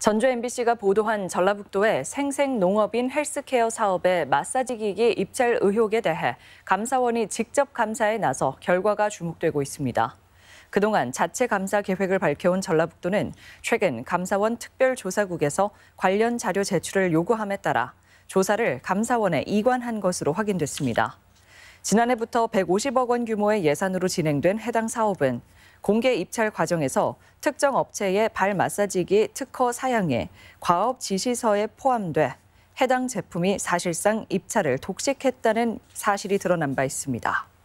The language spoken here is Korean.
전주 MBC가 보도한 전라북도의 생생농업인 헬스케어 사업의 마사지 기기 입찰 의혹에 대해 감사원이 직접 감사에 나서 결과가 주목되고 있습니다. 그동안 자체 감사 계획을 밝혀온 전라북도는 최근 감사원 특별조사국에서 관련 자료 제출을 요구함에 따라 조사를 감사원에 이관한 것으로 확인됐습니다. 지난해부터 150억 원 규모의 예산으로 진행된 해당 사업은 공개 입찰 과정에서 특정 업체의 발 마사지기 특허 사양에 과업 지시서에 포함돼 해당 제품이 사실상 입찰을 독식했다는 사실이 드러난 바 있습니다.